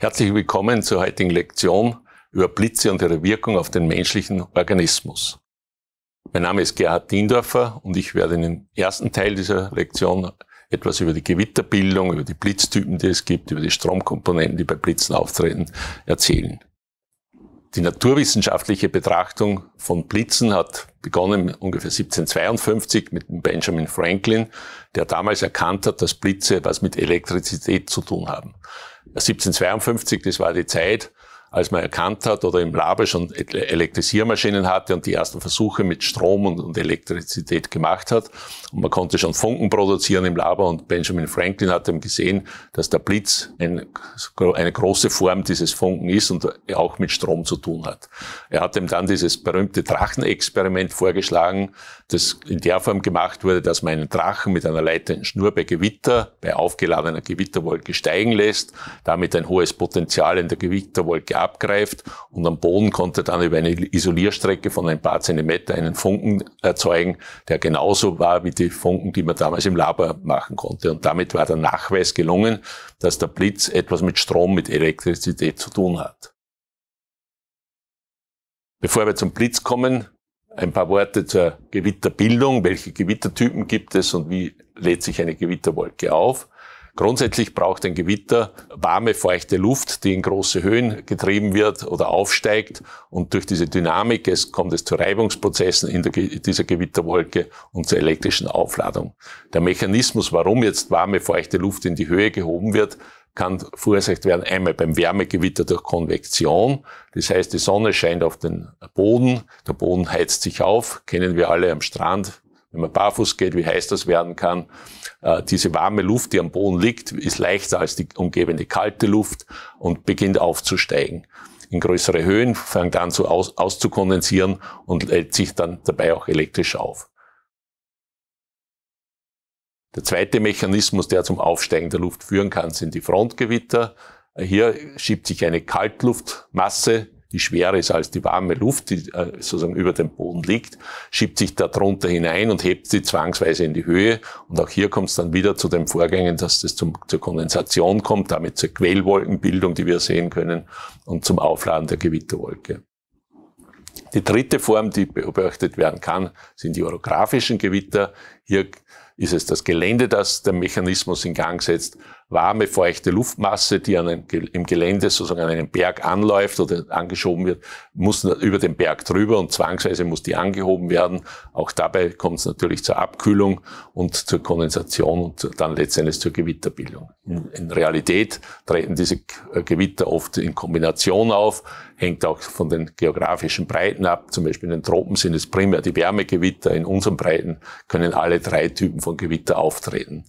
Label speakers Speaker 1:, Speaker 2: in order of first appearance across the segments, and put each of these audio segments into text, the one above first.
Speaker 1: Herzlich willkommen zur heutigen Lektion über Blitze und ihre Wirkung auf den menschlichen Organismus. Mein Name ist Gerhard Diendorfer und ich werde in den ersten Teil dieser Lektion etwas über die Gewitterbildung, über die Blitztypen, die es gibt, über die Stromkomponenten, die bei Blitzen auftreten, erzählen. Die naturwissenschaftliche Betrachtung von Blitzen hat begonnen ungefähr 1752 mit Benjamin Franklin, der damals erkannt hat, dass Blitze was mit Elektrizität zu tun haben. 1752, das war die Zeit, als man erkannt hat oder im Labor schon Elektrisiermaschinen hatte und die ersten Versuche mit Strom und, und, Elektrizität gemacht hat. Und man konnte schon Funken produzieren im Labor und Benjamin Franklin hat eben gesehen, dass der Blitz ein, eine große Form dieses Funken ist und auch mit Strom zu tun hat. Er hat ihm dann dieses berühmte Drachenexperiment vorgeschlagen, das in der Form gemacht wurde, dass man einen Drachen mit einer leitenden Schnur bei Gewitter, bei aufgeladener Gewitterwolke steigen lässt, damit ein hohes Potenzial in der Gewitterwolke abgreift und am Boden konnte dann über eine Isolierstrecke von ein paar Zentimeter einen Funken erzeugen, der genauso war wie die Funken, die man damals im Labor machen konnte. Und damit war der Nachweis gelungen, dass der Blitz etwas mit Strom, mit Elektrizität zu tun hat. Bevor wir zum Blitz kommen, ein paar Worte zur Gewitterbildung. Welche Gewittertypen gibt es und wie lädt sich eine Gewitterwolke auf? Grundsätzlich braucht ein Gewitter warme, feuchte Luft, die in große Höhen getrieben wird oder aufsteigt. Und durch diese Dynamik es kommt es zu Reibungsprozessen in Ge dieser Gewitterwolke und zur elektrischen Aufladung. Der Mechanismus, warum jetzt warme, feuchte Luft in die Höhe gehoben wird, kann verursacht werden einmal beim Wärmegewitter durch Konvektion. Das heißt, die Sonne scheint auf den Boden, der Boden heizt sich auf, kennen wir alle am Strand, wenn man barfuß geht, wie heiß das werden kann. Äh, diese warme Luft, die am Boden liegt, ist leichter als die umgebende kalte Luft und beginnt aufzusteigen. In größere Höhen fängt an zu aus, auszukondensieren und lädt sich dann dabei auch elektrisch auf. Der zweite Mechanismus, der zum Aufsteigen der Luft führen kann, sind die Frontgewitter. Hier schiebt sich eine Kaltluftmasse die schwerer ist als die warme Luft, die äh, sozusagen über dem Boden liegt, schiebt sich da drunter hinein und hebt sie zwangsweise in die Höhe. Und auch hier kommt es dann wieder zu den Vorgängen, dass das zum, zur Kondensation kommt, damit zur Quellwolkenbildung, die wir sehen können, und zum Aufladen der Gewitterwolke. Die dritte Form, die beobachtet werden kann, sind die orografischen Gewitter. Hier ist es das Gelände, das der Mechanismus in Gang setzt warme, feuchte Luftmasse, die an einem, im Gelände sozusagen an einem Berg anläuft oder angeschoben wird, muss über den Berg drüber und zwangsweise muss die angehoben werden. Auch dabei kommt es natürlich zur Abkühlung und zur Kondensation und dann letztendlich zur Gewitterbildung. In, in Realität treten diese äh, Gewitter oft in Kombination auf, hängt auch von den geografischen Breiten ab. Zum Beispiel in den Tropen sind es primär die Wärmegewitter. In unseren Breiten können alle drei Typen von Gewitter auftreten.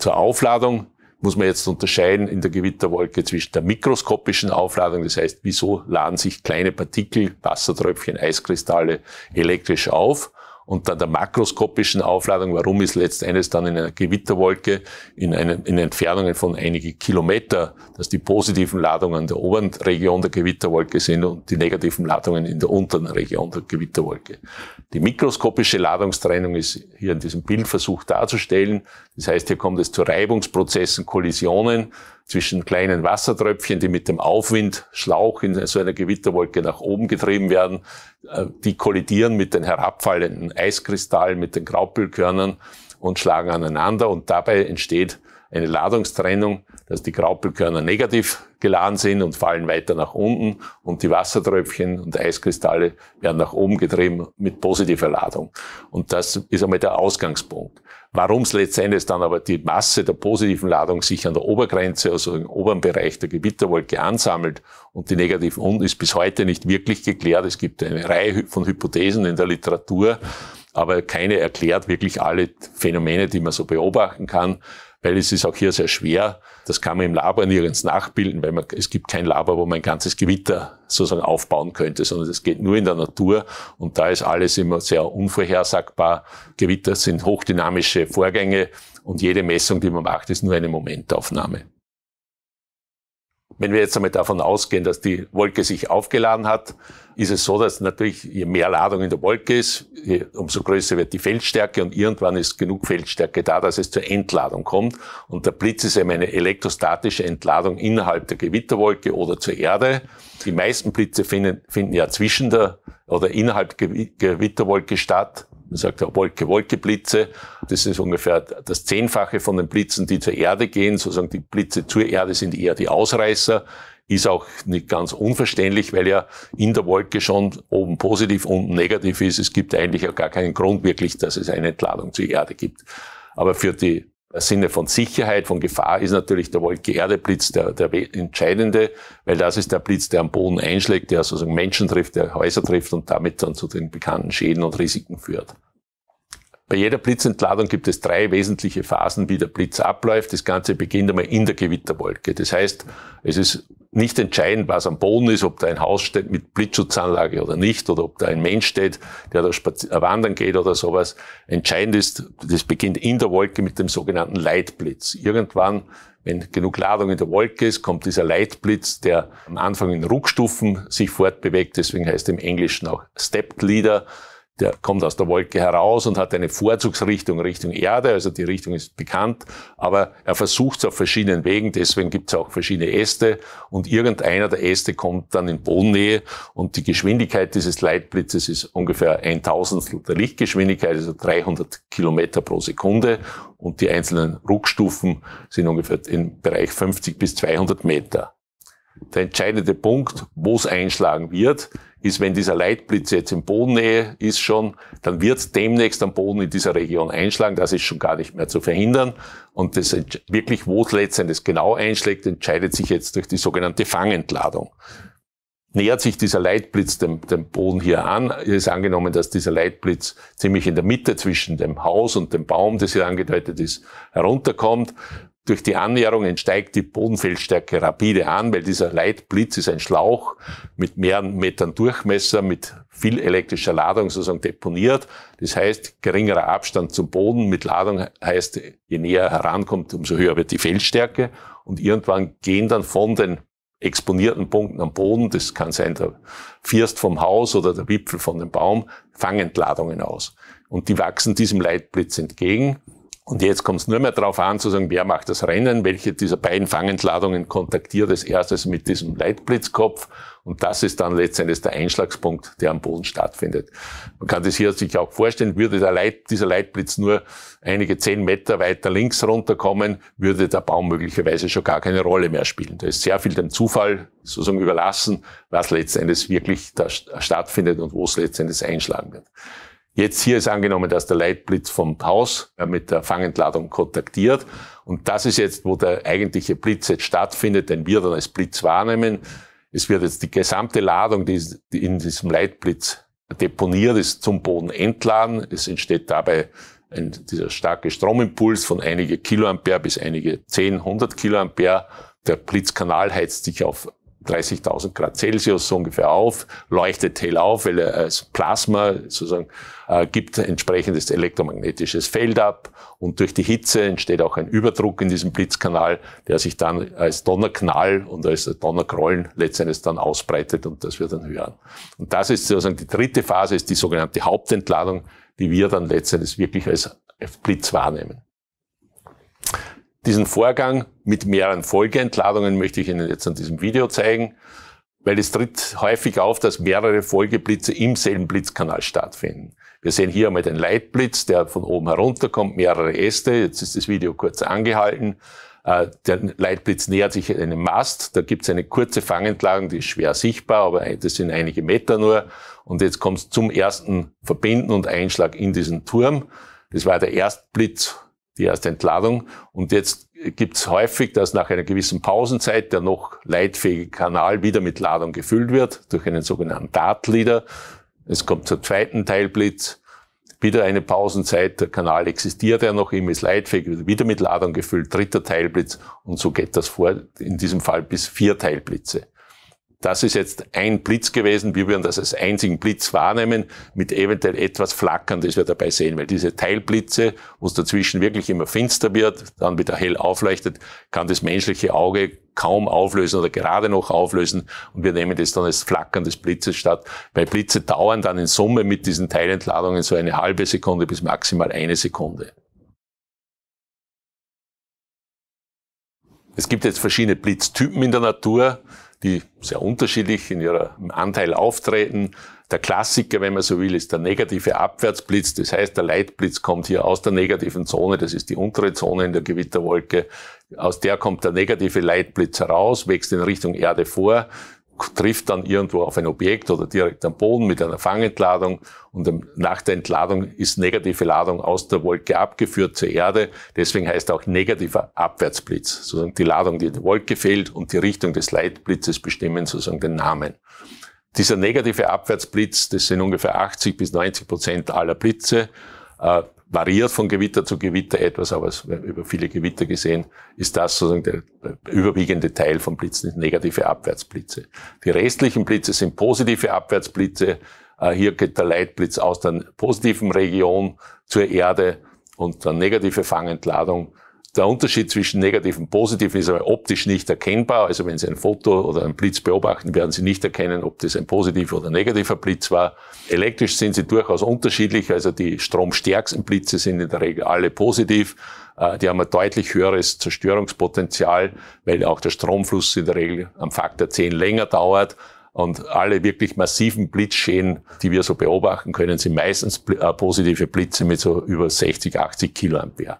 Speaker 1: Zur Aufladung muss man jetzt unterscheiden in der Gewitterwolke zwischen der mikroskopischen Aufladung, das heißt, wieso laden sich kleine Partikel, Wassertröpfchen, Eiskristalle elektrisch auf unter der makroskopischen Aufladung, warum ist letztendlich dann in einer Gewitterwolke in, einem, in Entfernungen von einigen Kilometer, dass die positiven Ladungen in der oberen Region der Gewitterwolke sind und die negativen Ladungen in der unteren Region der Gewitterwolke. Die mikroskopische Ladungstrennung ist hier in diesem Bildversuch darzustellen. Das heißt, hier kommt es zu Reibungsprozessen, Kollisionen zwischen kleinen Wassertröpfchen, die mit dem Aufwindschlauch in so einer Gewitterwolke nach oben getrieben werden, äh, die kollidieren mit den herabfallenden Eiskristallen, mit den Graupelkörnern und schlagen aneinander und dabei entsteht eine Ladungstrennung, dass die Graupelkörner negativ geladen sind und fallen weiter nach unten und die Wassertröpfchen und Eiskristalle werden nach oben getrieben mit positiver Ladung. Und das ist einmal der Ausgangspunkt. Warum es letztendlich dann aber die Masse der positiven Ladung sich an der Obergrenze, also im oberen Bereich der Gewitterwolke ansammelt und die negativ unten, ist bis heute nicht wirklich geklärt. Es gibt eine Reihe von Hypothesen in der Literatur, aber keine erklärt wirklich alle Phänomene, die man so beobachten kann, weil es ist auch hier sehr schwer, das kann man im Labor nirgends nachbilden, weil man, es gibt kein Labor, wo man ein ganzes Gewitter sozusagen aufbauen könnte, sondern es geht nur in der Natur und da ist alles immer sehr unvorhersagbar. Gewitter sind hochdynamische Vorgänge und jede Messung, die man macht, ist nur eine Momentaufnahme. Wenn wir jetzt einmal davon ausgehen, dass die Wolke sich aufgeladen hat, ist es so, dass natürlich je mehr Ladung in der Wolke ist, umso größer wird die Feldstärke und irgendwann ist genug Feldstärke da, dass es zur Entladung kommt. Und der Blitz ist eben eine elektrostatische Entladung innerhalb der Gewitterwolke oder zur Erde. Die meisten Blitze finden, finden ja zwischen der oder innerhalb der Gewitterwolke statt man sagt ja Wolke, Wolke, Blitze. Das ist ungefähr das Zehnfache von den Blitzen, die zur Erde gehen. Sozusagen die Blitze zur Erde sind eher die Ausreißer. Ist auch nicht ganz unverständlich, weil ja in der Wolke schon oben positiv, unten negativ ist. Es gibt eigentlich auch gar keinen Grund wirklich, dass es eine Entladung zur Erde gibt. Aber für die Sinne von Sicherheit, von Gefahr ist natürlich der Wolke-Erde-Blitz der, der entscheidende, weil das ist der Blitz, der am Boden einschlägt, der sozusagen Menschen trifft, der Häuser trifft und damit dann zu den bekannten Schäden und Risiken führt. Bei jeder Blitzentladung gibt es drei wesentliche Phasen, wie der Blitz abläuft. Das Ganze beginnt einmal in der Gewitterwolke. Das heißt, es ist nicht entscheidend, was am Boden ist, ob da ein Haus steht mit Blitzschutzanlage oder nicht, oder ob da ein Mensch steht, der da äh, wandern geht oder sowas. Entscheidend ist, das beginnt in der Wolke mit dem sogenannten Leitblitz. Irgendwann, wenn genug Ladung in der Wolke ist, kommt dieser Leitblitz, der am Anfang in Ruckstufen sich fortbewegt, deswegen heißt im Englischen auch Stepped Leader der kommt aus der Wolke heraus und hat eine Vorzugsrichtung Richtung Erde, also die Richtung ist bekannt, aber er versucht es auf verschiedenen Wegen, deswegen gibt es auch verschiedene Äste und irgendeiner der Äste kommt dann in Bodennähe und die Geschwindigkeit dieses Leitblitzes ist ungefähr ein Tausendstel der Lichtgeschwindigkeit, also 300 Kilometer pro Sekunde und die einzelnen Ruckstufen sind ungefähr im Bereich 50 bis 200 Meter. Der entscheidende Punkt, wo es einschlagen wird, ist, wenn dieser Leitblitz jetzt in Bodennähe ist schon, dann wird es demnächst am Boden in dieser Region einschlagen. Das ist schon gar nicht mehr zu verhindern. Und das wirklich, wo es letztendlich genau einschlägt, entscheidet sich jetzt durch die sogenannte Fangentladung. Nähert sich dieser Leitblitz dem, dem Boden hier an, es ist angenommen, dass dieser Leitblitz ziemlich in der Mitte zwischen dem Haus und dem Baum, das hier angedeutet ist, herunterkommt durch die Annäherungen steigt die Bodenfeldstärke rapide an, weil dieser Leitblitz ist ein Schlauch mit mehreren Metern Durchmesser, mit viel elektrischer Ladung sozusagen deponiert. Das heißt, geringerer Abstand zum Boden mit Ladung heißt, je näher herankommt, umso höher wird die Feldstärke. Und irgendwann gehen dann von den exponierten Punkten am Boden, das kann sein der First vom Haus oder der Wipfel von dem Baum, fangen Ladungen aus. Und die wachsen diesem Leitblitz entgegen. Und jetzt kommt es nur mehr darauf an, zu sagen, wer macht das Rennen, welche dieser beiden Fangentladungen kontaktiert als erstes mit diesem Leitblitzkopf. Und das ist dann letztendlich der Einschlagspunkt, der am Boden stattfindet. Man kann das hier sich auch vorstellen, würde Leit, dieser Leitblitz nur einige zehn Meter weiter links runterkommen, würde der Baum möglicherweise schon gar keine Rolle mehr spielen. Da ist sehr viel dem Zufall sozusagen überlassen, was letztendlich wirklich da stattfindet und wo es letztendlich einschlagen wird. Jetzt hier ist angenommen, dass der Leitblitz vom Haus äh, mit der Fangentladung kontaktiert. Und das ist jetzt, wo der eigentliche Blitz jetzt stattfindet, den wir dann als Blitz wahrnehmen. Es wird jetzt die gesamte Ladung, die in diesem Leitblitz deponiert ist, zum Boden entladen. Es entsteht dabei ein, dieser starke Stromimpuls von einige Kiloampere bis einige 10, 100 Kiloampere. Der Blitzkanal heizt sich auf 30.000 Grad Celsius so ungefähr auf, leuchtet hell auf, weil er als Plasma sozusagen äh, gibt entsprechendes elektromagnetisches Feld ab und durch die Hitze entsteht auch ein Überdruck in diesem Blitzkanal, der sich dann als Donnerknall und als Donnerkrollen letztendlich dann ausbreitet und das wir dann hören. Und das ist sozusagen die dritte Phase, ist die sogenannte Hauptentladung, die wir dann letztendlich wirklich als Blitz wahrnehmen. Diesen Vorgang mit mehreren Folgeentladungen möchte ich Ihnen jetzt an diesem Video zeigen, weil es tritt häufig auf, dass mehrere Folgeblitze im selben Blitzkanal stattfinden. Wir sehen hier einmal den Leitblitz, der von oben herunterkommt, mehrere Äste. Jetzt ist das Video kurz angehalten. Äh, der Leitblitz nähert sich einem Mast. Da gibt es eine kurze Fangentladung, die ist schwer sichtbar, aber das sind einige Meter nur. Und jetzt kommt es zum ersten Verbinden und Einschlag in diesen Turm. Das war der Erstblitz die erste Entladung. Und jetzt gibt es häufig, dass nach einer gewissen Pausenzeit der noch leitfähige Kanal wieder mit Ladung gefüllt wird durch einen sogenannten Dartleader. Es kommt zur zweiten Teilblitz, wieder eine Pausenzeit, der Kanal existiert ja noch, ihm ist leitfähig, wieder mit Ladung gefüllt, dritter Teilblitz und so geht das vor, in diesem Fall bis vier Teilblitze. Das ist jetzt ein Blitz gewesen. Wir würden das als einzigen Blitz wahrnehmen, mit eventuell etwas Flackern, das wir dabei sehen. Weil diese Teilblitze, wo es dazwischen wirklich immer finster wird, dann wieder hell aufleuchtet, kann das menschliche Auge kaum auflösen oder gerade noch auflösen. Und wir nehmen das dann als Flackern des Blitzes statt. Weil Blitze dauern dann in Summe mit diesen Teilentladungen so eine halbe Sekunde bis maximal eine Sekunde. Es gibt jetzt verschiedene Blitztypen in der Natur die sehr unterschiedlich in ihrem Anteil auftreten. Der Klassiker, wenn man so will, ist der negative Abwärtsblitz. Das heißt, der Leitblitz kommt hier aus der negativen Zone. Das ist die untere Zone in der Gewitterwolke. Aus der kommt der negative Leitblitz heraus, wächst in Richtung Erde vor, trifft dann irgendwo auf ein Objekt oder direkt am Boden mit einer Fangentladung und nach der Entladung ist negative Ladung aus der Wolke abgeführt zur Erde. Deswegen heißt auch negativer Abwärtsblitz. Sozusagen die Ladung, die in die Wolke fällt und die Richtung des Leitblitzes bestimmen sozusagen den Namen. Dieser negative Abwärtsblitz, das sind ungefähr 80 bis 90 Prozent aller Blitze, äh, variiert von Gewitter zu Gewitter etwas, aber über viele Gewitter gesehen ist das sozusagen der überwiegende Teil von Blitzen, negative Abwärtsblitze. Die restlichen Blitze sind positive Abwärtsblitze. Äh, hier geht der Leitblitz aus der positiven Region zur Erde und dann negative Fangentladung der Unterschied zwischen negativ und positiv ist aber optisch nicht erkennbar. Also wenn Sie ein Foto oder einen Blitz beobachten, werden Sie nicht erkennen, ob das ein positiver oder negativer Blitz war. Elektrisch sind sie durchaus unterschiedlich. Also die stromstärksten Blitze sind in der Regel alle positiv. Äh, die haben ein deutlich höheres Zerstörungspotenzial, weil auch der Stromfluss in der Regel am Faktor 10 länger dauert. Und alle wirklich massiven Blitzschäden, die wir so beobachten können, sind meistens äh, positive Blitze mit so über 60, 80 Kiloampere.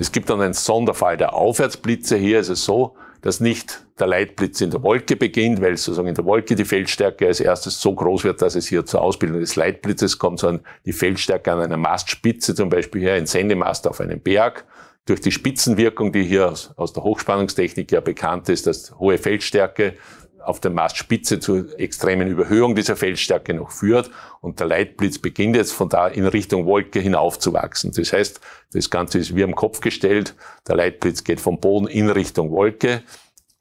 Speaker 1: Es gibt dann einen Sonderfall der Aufwärtsblitze. Hier ist es so, dass nicht der Leitblitz in der Wolke beginnt, weil sozusagen in der Wolke die Feldstärke als erstes so groß wird, dass es hier zur Ausbildung des Leitblitzes kommt, sondern die Feldstärke an einer Mastspitze, zum Beispiel hier ein Sendemast auf einem Berg. Durch die Spitzenwirkung, die hier aus, der Hochspannungstechnik ja bekannt ist, dass hohe Feldstärke auf der Mastspitze zur extremen Überhöhung dieser Feldstärke noch führt. Und der Leitblitz beginnt jetzt von da in Richtung Wolke hinaufzuwachsen. Das heißt, das Ganze ist wie am Kopf gestellt. Der Leitblitz geht vom Boden in Richtung Wolke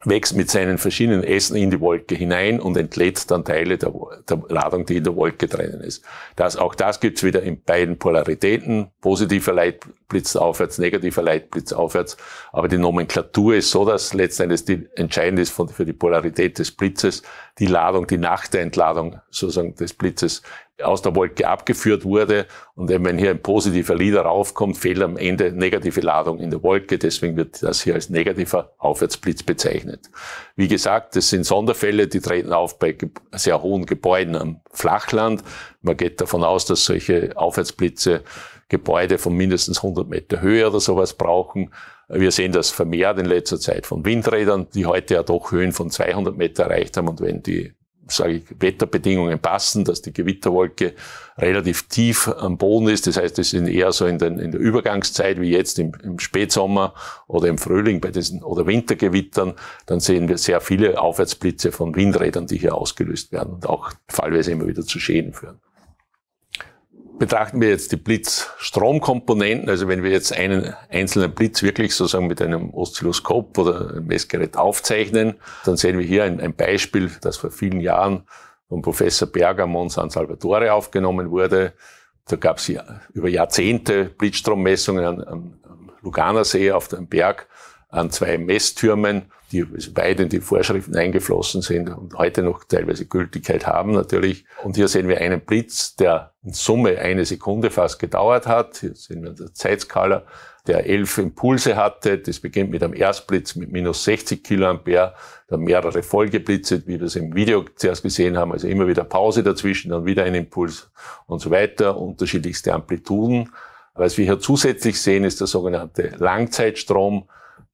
Speaker 1: wächst mit seinen verschiedenen Essen in die Wolke hinein und entlädt dann Teile der, der Ladung, die in der Wolke drinnen ist. Das, auch das gibt's wieder in beiden Polaritäten. Positiver Leitblitz aufwärts, negativer Leitblitz aufwärts. Aber die Nomenklatur ist so, dass letztendlich die entscheidend ist von, für die Polarität des Blitzes, die Ladung, die nach der Entladung sozusagen des Blitzes aus der Wolke abgeführt wurde. Und wenn hier ein positiver Lieder raufkommt, fehlt am Ende negative Ladung in der Wolke. Deswegen wird das hier als negativer Aufwärtsblitz bezeichnet. Wie gesagt, das sind Sonderfälle, die treten auf bei sehr hohen Gebäuden am Flachland. Man geht davon aus, dass solche Aufwärtsblitze Gebäude von mindestens 100 Meter Höhe oder sowas brauchen. Wir sehen das vermehrt in letzter Zeit von Windrädern, die heute ja doch Höhen von 200 Meter erreicht haben. Und wenn die sage ich, Wetterbedingungen passen, dass die Gewitterwolke relativ tief am Boden ist. Das heißt, es sind eher so in, den, in der Übergangszeit wie jetzt im, im, Spätsommer oder im Frühling bei diesen oder Wintergewittern. Dann sehen wir sehr viele Aufwärtsblitze von Windrädern, die hier ausgelöst werden und auch fallweise immer wieder zu Schäden führen. Betrachten wir jetzt die Blitzstromkomponenten, also wenn wir jetzt einen einzelnen Blitz wirklich sozusagen mit einem Oszilloskop oder einem Messgerät aufzeichnen, dann sehen wir hier ein, ein Beispiel, das vor vielen Jahren von Professor Bergamon San Salvatore aufgenommen wurde. Da gab es über Jahrzehnte Blitzstrommessungen am, am Luganersee auf dem Berg an zwei Messtürmen, die beide in die Vorschriften eingeflossen sind und heute noch teilweise Gültigkeit haben natürlich. Und hier sehen wir einen Blitz, der in Summe eine Sekunde fast gedauert hat. Hier sehen wir der Zeitskala, der elf Impulse hatte. Das beginnt mit einem Erstblitz mit minus 60 Kiloampere, dann mehrere Folgeblitze, wie wir es im Video zuerst gesehen haben. Also immer wieder Pause dazwischen, dann wieder ein Impuls und so weiter. Unterschiedlichste Amplituden. Was wir hier zusätzlich sehen, ist der sogenannte Langzeitstrom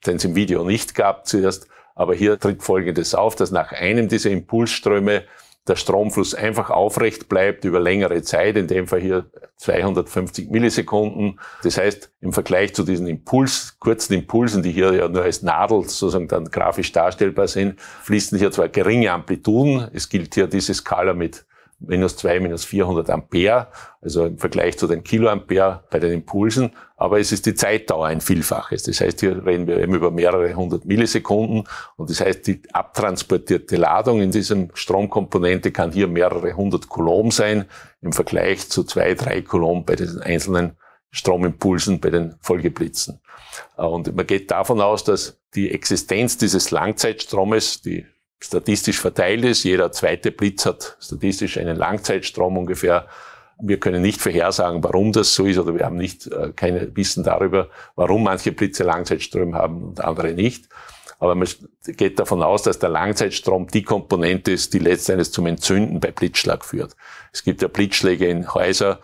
Speaker 1: den es im Video nicht gab zuerst. Aber hier tritt Folgendes auf, dass nach einem dieser Impulsströme der Stromfluss einfach aufrecht bleibt über längere Zeit, in dem Fall hier 250 Millisekunden. Das heißt, im Vergleich zu diesen Impuls, kurzen Impulsen, die hier ja nur als Nadel sozusagen dann grafisch darstellbar sind, fließen hier zwar geringe Amplituden. Es gilt hier diese Skala mit minus 2, minus 400 Ampere, also im Vergleich zu den Kiloampere bei den Impulsen. Aber es ist die Zeitdauer ein Vielfaches. Das heißt, hier reden wir eben über mehrere hundert Millisekunden. Und das heißt, die abtransportierte Ladung in diesem Stromkomponente kann hier mehrere hundert Coulomb sein, im Vergleich zu zwei, drei Coulomb bei den einzelnen Stromimpulsen bei den Folgeblitzen. Und man geht davon aus, dass die Existenz dieses Langzeitstromes, die statistisch verteilt ist. Jeder zweite Blitz hat statistisch einen Langzeitstrom ungefähr. Wir können nicht vorhersagen, warum das so ist, oder wir haben nicht äh, keine Wissen darüber, warum manche Blitze Langzeitströme haben und andere nicht. Aber man geht davon aus, dass der Langzeitstrom die Komponente ist, die letztendlich zum Entzünden bei Blitzschlag führt. Es gibt ja Blitzschläge in Häuser,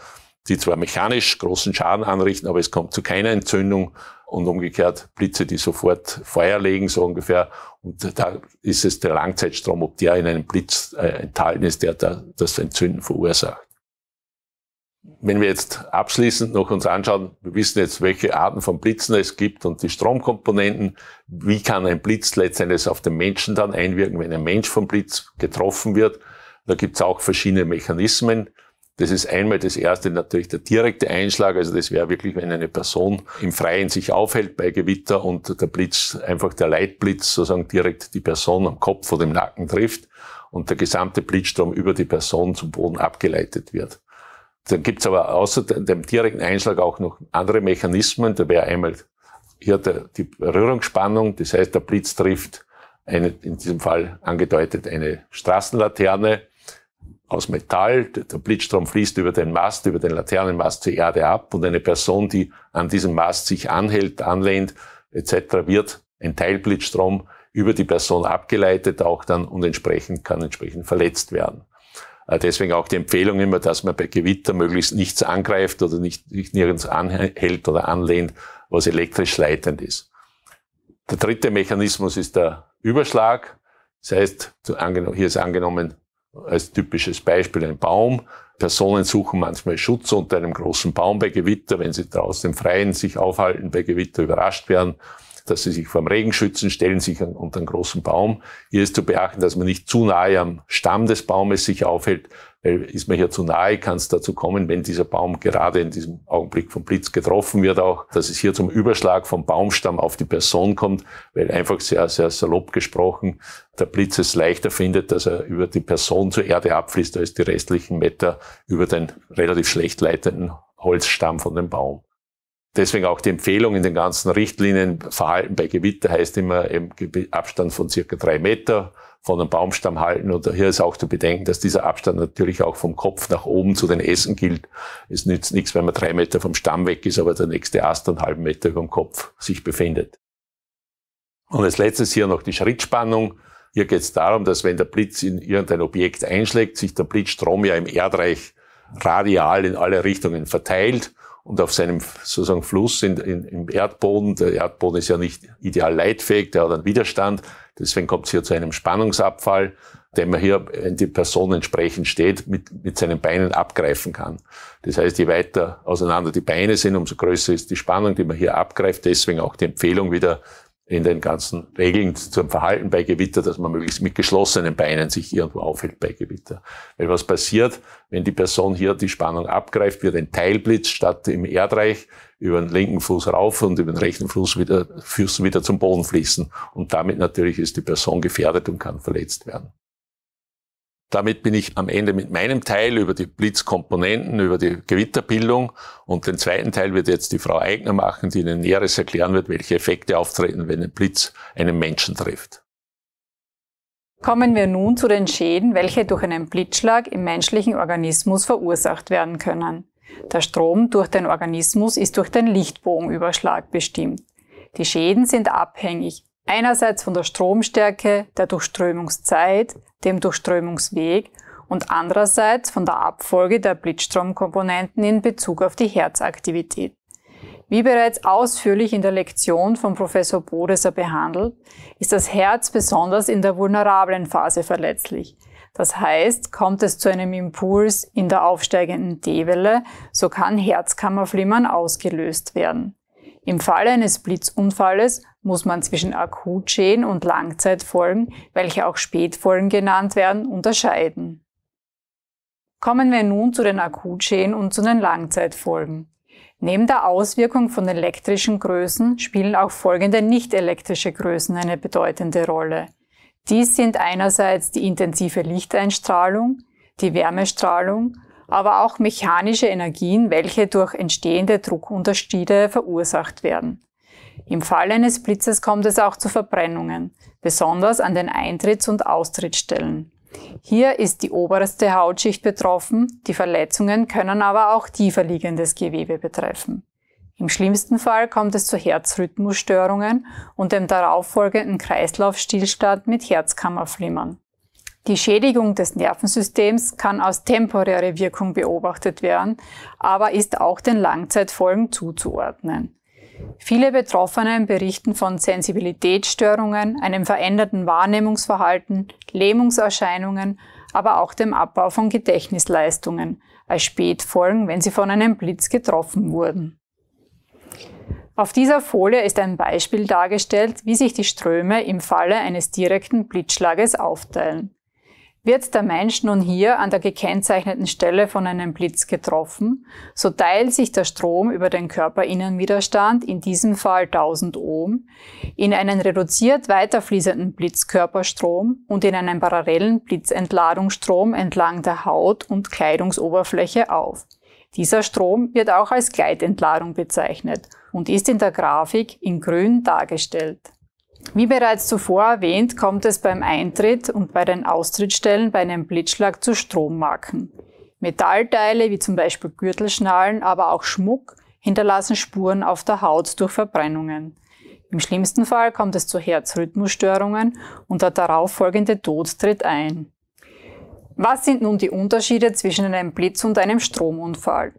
Speaker 1: die zwar mechanisch großen Schaden anrichten, aber es kommt zu keiner Entzündung und umgekehrt Blitze, die sofort Feuer legen, so ungefähr. Und da ist es der Langzeitstrom, ob der in einem Blitz äh, enthalten ist, der da, das Entzünden verursacht. Wenn wir jetzt abschließend noch uns anschauen, wir wissen jetzt, welche Arten von Blitzen es gibt und die Stromkomponenten. Wie kann ein Blitz letztendlich auf den Menschen dann einwirken, wenn ein Mensch vom Blitz getroffen wird? Da gibt es auch verschiedene Mechanismen. Das ist einmal das erste natürlich der direkte Einschlag. Also das wäre wirklich, wenn eine Person im Freien sich aufhält bei Gewitter und der Blitz, einfach der Leitblitz sozusagen direkt die Person am Kopf oder im Nacken trifft und der gesamte Blitzstrom über die Person zum Boden abgeleitet wird. Dann gibt es aber außer dem direkten Einschlag auch noch andere Mechanismen. Da wäre einmal hier der, die Rührungsspannung, das heißt der Blitz trifft eine, in diesem Fall angedeutet eine Straßenlaterne aus Metall. Der Blitzstrom fließt über den Mast, über den Laternenmast zur Erde ab und eine Person, die an diesem Mast sich anhält, anlehnt etc., wird ein Teilblitzstrom über die Person abgeleitet auch dann und entsprechend kann entsprechend verletzt werden. Äh, deswegen auch die Empfehlung immer, dass man bei Gewitter möglichst nichts angreift oder nicht, nicht nirgends anhält oder anlehnt, was elektrisch leitend ist. Der dritte Mechanismus ist der Überschlag. Das heißt, hier ist angenommen als typisches Beispiel ein Baum. Personen suchen manchmal Schutz unter einem großen Baum bei Gewitter, wenn sie draußen im Freien sich aufhalten, bei Gewitter überrascht werden dass sie sich vor dem Regen schützen, stellen sich unter einen großen Baum. Hier ist zu beachten, dass man nicht zu nahe am Stamm des Baumes sich aufhält, weil ist man hier zu nahe, kann es dazu kommen, wenn dieser Baum gerade in diesem Augenblick vom Blitz getroffen wird auch, dass es hier zum Überschlag vom Baumstamm auf die Person kommt, weil einfach sehr, sehr salopp gesprochen, der Blitz es leichter findet, dass er über die Person zur Erde abfließt, als die restlichen Meter über den relativ schlecht leitenden Holzstamm von dem Baum. Deswegen auch die Empfehlung in den ganzen Richtlinien, Verhalten bei Gewitter heißt immer im Abstand von circa drei Meter von einem Baumstamm halten. Und hier ist auch zu bedenken, dass dieser Abstand natürlich auch vom Kopf nach oben zu den Essen gilt. Es nützt nichts, wenn man drei Meter vom Stamm weg ist, aber der nächste Ast einen halben Meter über dem Kopf sich befindet. Und als letztes hier noch die Schrittspannung. Hier geht es darum, dass wenn der Blitz in irgendein Objekt einschlägt, sich der Blitzstrom ja im Erdreich radial in alle Richtungen verteilt und auf seinem sozusagen Fluss in, in, im Erdboden, der Erdboden ist ja nicht ideal leitfähig, der hat einen Widerstand, deswegen kommt es hier zu einem Spannungsabfall, den man hier, wenn die Person entsprechend steht, mit, mit seinen Beinen abgreifen kann. Das heißt, je weiter auseinander die Beine sind, umso größer ist die Spannung, die man hier abgreift, deswegen auch die Empfehlung wieder in den ganzen Regeln zum Verhalten bei Gewitter, dass man möglichst mit geschlossenen Beinen sich irgendwo aufhält bei Gewitter. Weil was passiert, wenn die Person hier die Spannung abgreift, wird ein Teilblitz statt im Erdreich über den linken Fuß rauf und über den rechten Fuß wieder, Fuß wieder zum Boden fließen. Und damit natürlich ist die Person gefährdet und kann verletzt werden. Damit bin ich am Ende mit meinem Teil über die Blitzkomponenten, über die Gewitterbildung und den zweiten Teil wird jetzt die Frau Eigner machen, die Ihnen Näheres erklären wird, welche Effekte auftreten, wenn ein Blitz einen Menschen trifft.
Speaker 2: Kommen wir nun zu den Schäden, welche durch einen Blitzschlag im menschlichen Organismus verursacht werden können. Der Strom durch den Organismus ist durch den Lichtbogenüberschlag bestimmt. Die Schäden sind abhängig, Einerseits von der Stromstärke, der Durchströmungszeit, dem Durchströmungsweg und andererseits von der Abfolge der Blitzstromkomponenten in Bezug auf die Herzaktivität. Wie bereits ausführlich in der Lektion von Professor Bodeser behandelt, ist das Herz besonders in der vulnerablen Phase verletzlich. Das heißt, kommt es zu einem Impuls in der aufsteigenden D-Welle, so kann Herzkammerflimmern ausgelöst werden. Im Falle eines Blitzunfalles muss man zwischen Akutschäden und Langzeitfolgen, welche auch Spätfolgen genannt werden, unterscheiden. Kommen wir nun zu den Akutschäden und zu den Langzeitfolgen. Neben der Auswirkung von elektrischen Größen spielen auch folgende nicht-elektrische Größen eine bedeutende Rolle. Dies sind einerseits die intensive Lichteinstrahlung, die Wärmestrahlung aber auch mechanische Energien, welche durch entstehende Druckunterschiede verursacht werden. Im Fall eines Blitzes kommt es auch zu Verbrennungen, besonders an den Eintritts- und Austrittsstellen. Hier ist die oberste Hautschicht betroffen, die Verletzungen können aber auch tiefer liegendes Gewebe betreffen. Im schlimmsten Fall kommt es zu Herzrhythmusstörungen und dem darauffolgenden Kreislaufstillstand mit Herzkammerflimmern. Die Schädigung des Nervensystems kann als temporäre Wirkung beobachtet werden, aber ist auch den Langzeitfolgen zuzuordnen. Viele Betroffenen berichten von Sensibilitätsstörungen, einem veränderten Wahrnehmungsverhalten, Lähmungserscheinungen, aber auch dem Abbau von Gedächtnisleistungen als Spätfolgen, wenn sie von einem Blitz getroffen wurden. Auf dieser Folie ist ein Beispiel dargestellt, wie sich die Ströme im Falle eines direkten Blitzschlages aufteilen. Wird der Mensch nun hier an der gekennzeichneten Stelle von einem Blitz getroffen, so teilt sich der Strom über den Körperinnenwiderstand, in diesem Fall 1000 Ohm, in einen reduziert weiterfließenden Blitzkörperstrom und in einen parallelen Blitzentladungsstrom entlang der Haut- und Kleidungsoberfläche auf. Dieser Strom wird auch als Gleitentladung bezeichnet und ist in der Grafik in grün dargestellt. Wie bereits zuvor erwähnt, kommt es beim Eintritt und bei den Austrittsstellen bei einem Blitzschlag zu Strommarken. Metallteile wie zum Beispiel Gürtelschnallen, aber auch Schmuck hinterlassen Spuren auf der Haut durch Verbrennungen. Im schlimmsten Fall kommt es zu Herzrhythmusstörungen und der darauffolgende Tod tritt ein. Was sind nun die Unterschiede zwischen einem Blitz und einem Stromunfall?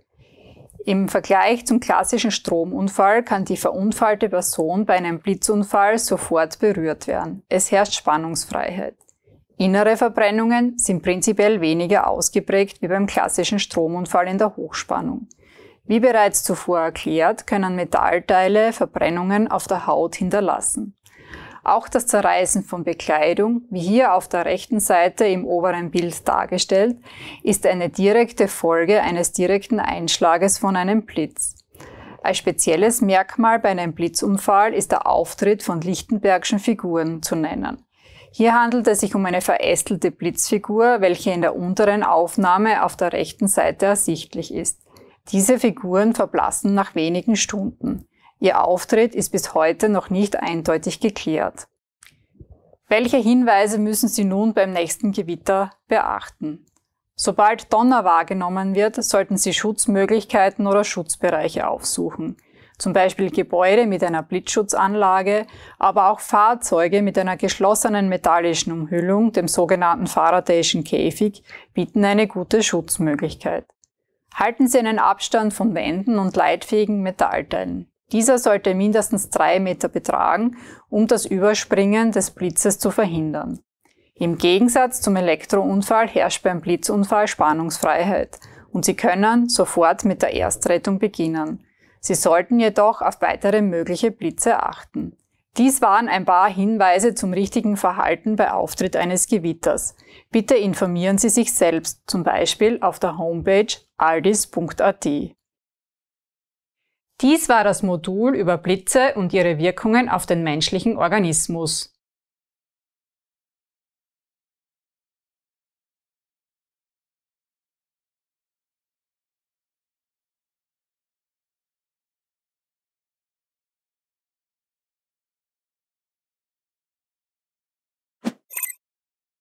Speaker 2: Im Vergleich zum klassischen Stromunfall kann die verunfallte Person bei einem Blitzunfall sofort berührt werden. Es herrscht Spannungsfreiheit. Innere Verbrennungen sind prinzipiell weniger ausgeprägt wie beim klassischen Stromunfall in der Hochspannung. Wie bereits zuvor erklärt, können Metallteile Verbrennungen auf der Haut hinterlassen. Auch das Zerreißen von Bekleidung, wie hier auf der rechten Seite im oberen Bild dargestellt, ist eine direkte Folge eines direkten Einschlages von einem Blitz. Ein spezielles Merkmal bei einem Blitzunfall ist der Auftritt von Lichtenbergschen Figuren zu nennen. Hier handelt es sich um eine verästelte Blitzfigur, welche in der unteren Aufnahme auf der rechten Seite ersichtlich ist. Diese Figuren verblassen nach wenigen Stunden. Ihr Auftritt ist bis heute noch nicht eindeutig geklärt. Welche Hinweise müssen Sie nun beim nächsten Gewitter beachten? Sobald Donner wahrgenommen wird, sollten Sie Schutzmöglichkeiten oder Schutzbereiche aufsuchen. Zum Beispiel Gebäude mit einer Blitzschutzanlage, aber auch Fahrzeuge mit einer geschlossenen metallischen Umhüllung, dem sogenannten Faradayschen Käfig, bieten eine gute Schutzmöglichkeit. Halten Sie einen Abstand von Wänden und leitfähigen Metallteilen. Dieser sollte mindestens drei Meter betragen, um das Überspringen des Blitzes zu verhindern. Im Gegensatz zum Elektrounfall herrscht beim Blitzunfall Spannungsfreiheit und Sie können sofort mit der Erstrettung beginnen. Sie sollten jedoch auf weitere mögliche Blitze achten. Dies waren ein paar Hinweise zum richtigen Verhalten bei Auftritt eines Gewitters. Bitte informieren Sie sich selbst, zum Beispiel auf der Homepage aldis.at. Dies war das Modul über Blitze und ihre Wirkungen auf den menschlichen Organismus.